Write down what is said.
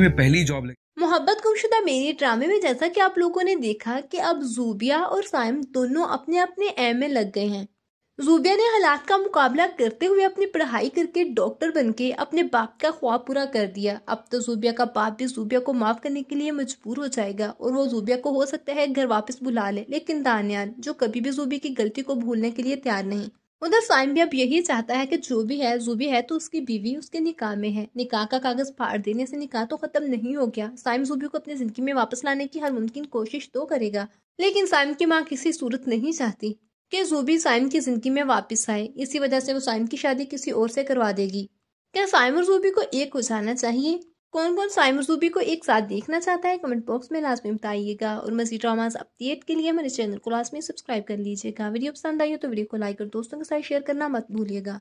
में पहली जॉब लगी मोहब्बत गुमशुदा मेरी ड्रामे में जैसा कि आप लोगों ने देखा कि अब जूबिया और साइम दोनों अपने अपने एम में लग गए हैं जूबिया ने हालात का मुकाबला करते हुए अपनी पढ़ाई करके डॉक्टर बनके अपने बाप का ख्वाब पूरा कर दिया अब तो जूबिया का बाप भी जूबिया को माफ करने के लिए मजबूर हो जाएगा और वो जूबिया को हो सकता है घर वापस बुला ले लेकिन दानियाल जो कभी भी जूबिया की गलती को भूलने के लिए तैयार नहीं उधर भी अब यही चाहता है कि जो भी है जो भी है तो उसकी बीवी उसके निकाह में है निकाह का कागज फाड़ देने से निकाह तो खत्म नहीं हो गया साइम जूबी को अपनी जिंदगी में वापस लाने की हर मुमकिन कोशिश तो करेगा लेकिन साइम की माँ किसी सूरत नहीं चाहती कि जूबी साइम की जिंदगी में वापस आए इसी वजह से वो साइम की शादी किसी और से करवा देगी क्या साइम और जूबी को एक हो जाना चाहिए कौन कौन सा मज़ूबी को एक साथ देखना चाहता है कमेंट बॉक्स में लास्ट में बताइएगा और मजीद ड्रामाज अपडेट के लिए हमारे चैनल को लास्ट में सब्सक्राइब कर लीजिएगा वीडियो पसंद आई हो तो वीडियो को लाइक और दोस्तों के साथ शेयर करना मत भूलिएगा